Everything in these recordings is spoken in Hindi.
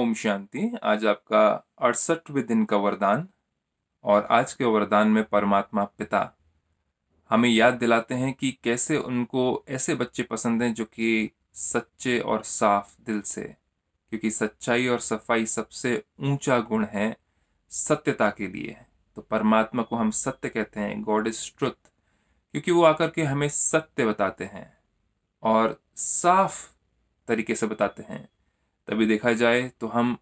ओम शांति आज आपका अड़सठवें दिन का वरदान और आज के वरदान में परमात्मा पिता हमें याद दिलाते हैं कि कैसे उनको ऐसे बच्चे पसंद हैं जो कि सच्चे और साफ दिल से क्योंकि सच्चाई और सफाई सबसे ऊंचा गुण है सत्यता के लिए तो परमात्मा को हम सत्य कहते हैं गॉड इज ट्रुथ क्योंकि वो आकर के हमें सत्य बताते हैं और साफ तरीके से बताते हैं तभी देखा जाए तो हम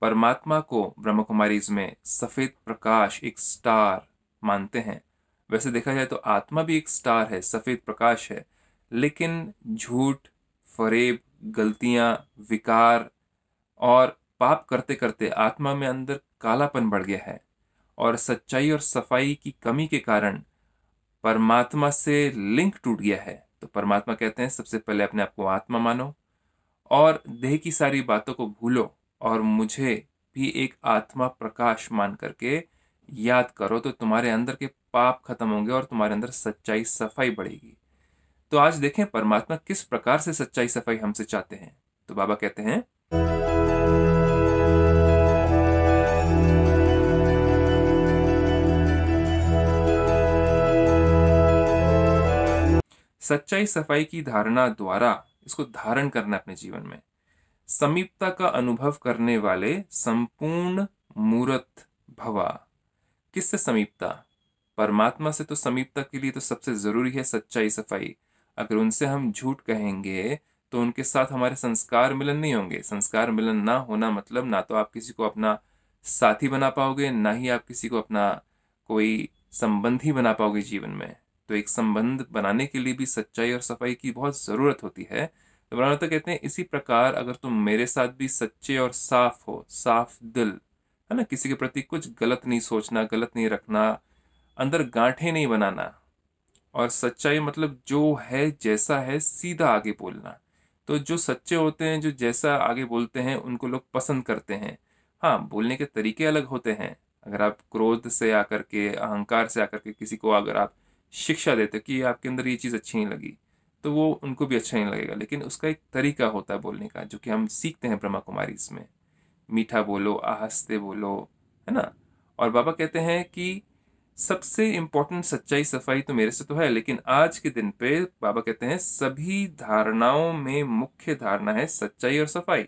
परमात्मा को ब्रह्म कुमारीज में सफ़ेद प्रकाश एक स्टार मानते हैं वैसे देखा जाए तो आत्मा भी एक स्टार है सफ़ेद प्रकाश है लेकिन झूठ फरेब गलतियां विकार और पाप करते करते आत्मा में अंदर कालापन बढ़ गया है और सच्चाई और सफाई की कमी के कारण परमात्मा से लिंक टूट गया है तो परमात्मा कहते हैं सबसे पहले अपने आप को आत्मा मानो और देह की सारी बातों को भूलो और मुझे भी एक आत्मा प्रकाश मान करके याद करो तो तुम्हारे अंदर के पाप खत्म होंगे और तुम्हारे अंदर सच्चाई सफाई बढ़ेगी तो आज देखें परमात्मा किस प्रकार से सच्चाई सफाई हमसे चाहते हैं तो बाबा कहते हैं सच्चाई सफाई की धारणा द्वारा इसको धारण करना अपने जीवन में समीपता का अनुभव करने वाले संपूर्ण मूर्त भवा किससे समीपता परमात्मा से तो समीपता के लिए तो सबसे जरूरी है सच्चाई सफाई अगर उनसे हम झूठ कहेंगे तो उनके साथ हमारे संस्कार मिलन नहीं होंगे संस्कार मिलन ना होना मतलब ना तो आप किसी को अपना साथी बना पाओगे ना ही आप किसी को अपना कोई संबंधी बना पाओगे जीवन में तो एक संबंध बनाने के लिए भी सच्चाई और सफाई की बहुत ज़रूरत होती है तो मौलाना तो कहते हैं इसी प्रकार अगर तुम मेरे साथ भी सच्चे और साफ हो साफ दिल है ना किसी के प्रति कुछ गलत नहीं सोचना गलत नहीं रखना अंदर गांठे नहीं बनाना और सच्चाई मतलब जो है जैसा है सीधा आगे बोलना तो जो सच्चे होते हैं जो जैसा आगे बोलते हैं उनको लोग पसंद करते हैं हाँ बोलने के तरीके अलग होते हैं अगर आप क्रोध से आकर के अहंकार से आकर के किसी को अगर आप शिक्षा देते कि आपके अंदर ये चीज़ अच्छी नहीं लगी तो वो उनको भी अच्छा नहीं लगेगा लेकिन उसका एक तरीका होता है बोलने का जो कि हम सीखते हैं ब्रह्मा कुमारी इसमें मीठा बोलो आहस्ते बोलो है ना और बाबा कहते हैं कि सबसे इम्पोर्टेंट सच्चाई सफाई तो मेरे से तो है लेकिन आज के दिन पे बाबा कहते हैं सभी धारणाओं में मुख्य धारणा है सच्चाई और सफाई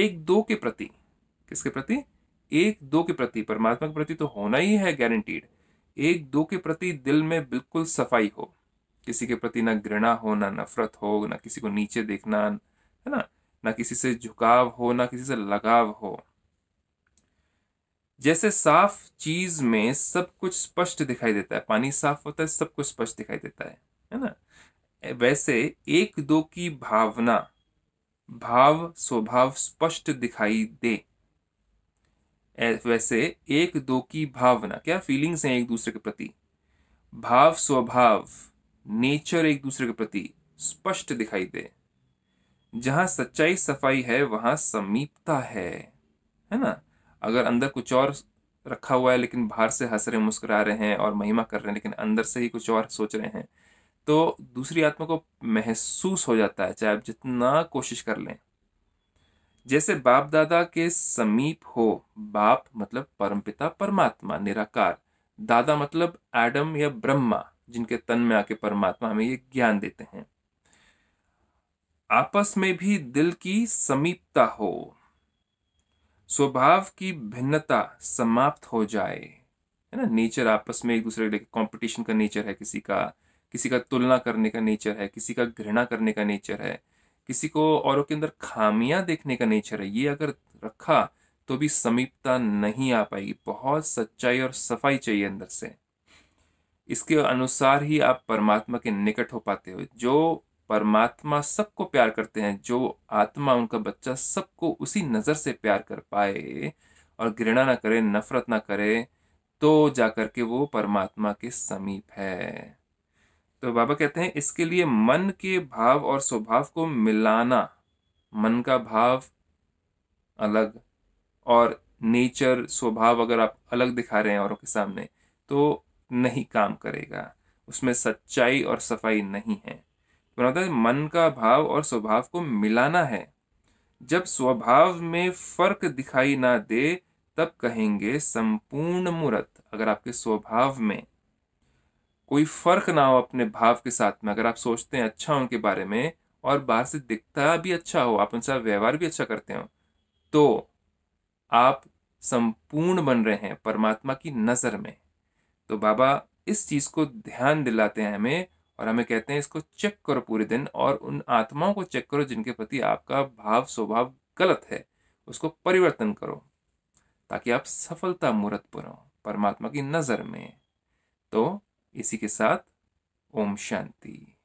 एक दो के प्रति किसके प्रति एक दो के प्रति परमात्मा के प्रति तो होना ही है गारंटीड एक दो के प्रति दिल में बिल्कुल सफाई हो किसी के प्रति ना घृणा हो ना नफरत हो ना किसी को नीचे देखना है ना ना किसी से झुकाव हो ना किसी से लगाव हो जैसे साफ चीज में सब कुछ स्पष्ट दिखाई देता है पानी साफ होता है सब कुछ स्पष्ट दिखाई देता है है ना वैसे एक दो की भावना भाव स्वभाव स्पष्ट दिखाई दे वैसे एक दो की भावना क्या फीलिंग्स हैं एक दूसरे के प्रति भाव स्वभाव नेचर एक दूसरे के प्रति स्पष्ट दिखाई दे जहां सच्चाई सफाई है वहां समीपता है है ना अगर अंदर कुछ और रखा हुआ है लेकिन बाहर से हंस रहे मुस्कुरा रहे हैं और महिमा कर रहे हैं लेकिन अंदर से ही कुछ और सोच रहे हैं तो दूसरी आत्मा को महसूस हो जाता है चाहे आप जितना कोशिश कर लें जैसे बाप दादा के समीप हो बाप मतलब परमपिता परमात्मा निराकार दादा मतलब एडम या ब्रह्मा जिनके तन में आके परमात्मा हमें ये ज्ञान देते हैं आपस में भी दिल की समीपता हो स्वभाव की भिन्नता समाप्त हो जाए है ना नेचर आपस में एक दूसरे के कंपटीशन का नेचर है किसी का किसी का तुलना करने का नेचर है किसी का घृणा करने का नेचर है किसी को औरों के अंदर खामियां देखने का नेचर है ये अगर रखा तो भी समीपता नहीं आ पाएगी बहुत सच्चाई और सफाई चाहिए अंदर से इसके अनुसार ही आप परमात्मा के निकट हो पाते हो जो परमात्मा सबको प्यार करते हैं जो आत्मा उनका बच्चा सबको उसी नज़र से प्यार कर पाए और घृणा ना करे नफरत ना करे तो जाकर के वो परमात्मा के समीप है तो बाबा कहते हैं इसके लिए मन के भाव और स्वभाव को मिलाना मन का भाव अलग और नेचर स्वभाव अगर आप अलग दिखा रहे हैं औरों के सामने तो नहीं काम करेगा उसमें सच्चाई और सफाई नहीं है तो है मन का भाव और स्वभाव को मिलाना है जब स्वभाव में फर्क दिखाई ना दे तब कहेंगे संपूर्ण मूर्त अगर आपके स्वभाव में कोई फर्क ना हो अपने भाव के साथ में अगर आप सोचते हैं अच्छा उनके बारे में और बाहर से दिखता भी अच्छा हो आप उनसे व्यवहार भी अच्छा करते हो तो आप संपूर्ण बन रहे हैं परमात्मा की नज़र में तो बाबा इस चीज़ को ध्यान दिलाते हैं हमें और हमें कहते हैं इसको चेक करो पूरे दिन और उन आत्माओं को चेक करो जिनके प्रति आपका भाव स्वभाव गलत है उसको परिवर्तन करो ताकि आप सफलता मूर्त पर हो परमात्मा की नज़र में तो इसी के साथ ओम शांति